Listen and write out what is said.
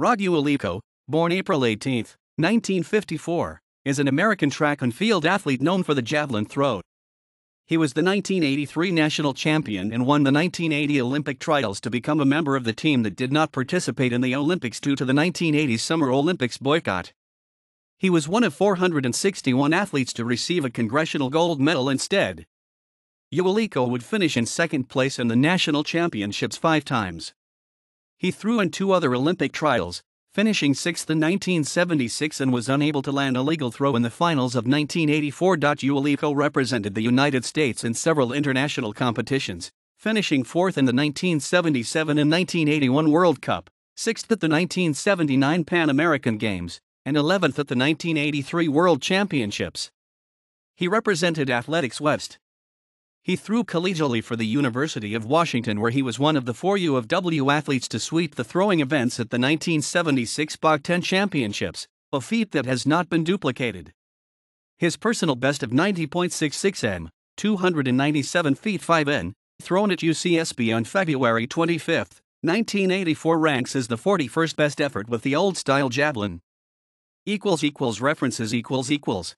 Radu Aliko, born April 18, 1954, is an American track and field athlete known for the javelin throw. He was the 1983 national champion and won the 1980 Olympic trials to become a member of the team that did not participate in the Olympics due to the 1980 Summer Olympics boycott. He was one of 461 athletes to receive a congressional gold medal instead. Ualiko would finish in second place in the national championships five times. He threw in two other Olympic trials, finishing sixth in 1976 and was unable to land a legal throw in the finals of 1984. Ulico represented the United States in several international competitions, finishing fourth in the 1977 and 1981 World Cup, sixth at the 1979 Pan American Games, and 11th at the 1983 World Championships. He represented Athletics West, he threw collegially for the University of Washington, where he was one of the four U of W athletes to sweep the throwing events at the 1976 Bog 10 Championships, a feat that has not been duplicated. His personal best of 90.66 m, 297 feet 5 in, thrown at UCSB on February 25, 1984, ranks as the 41st best effort with the old style javelin. Equals equals references equals equals.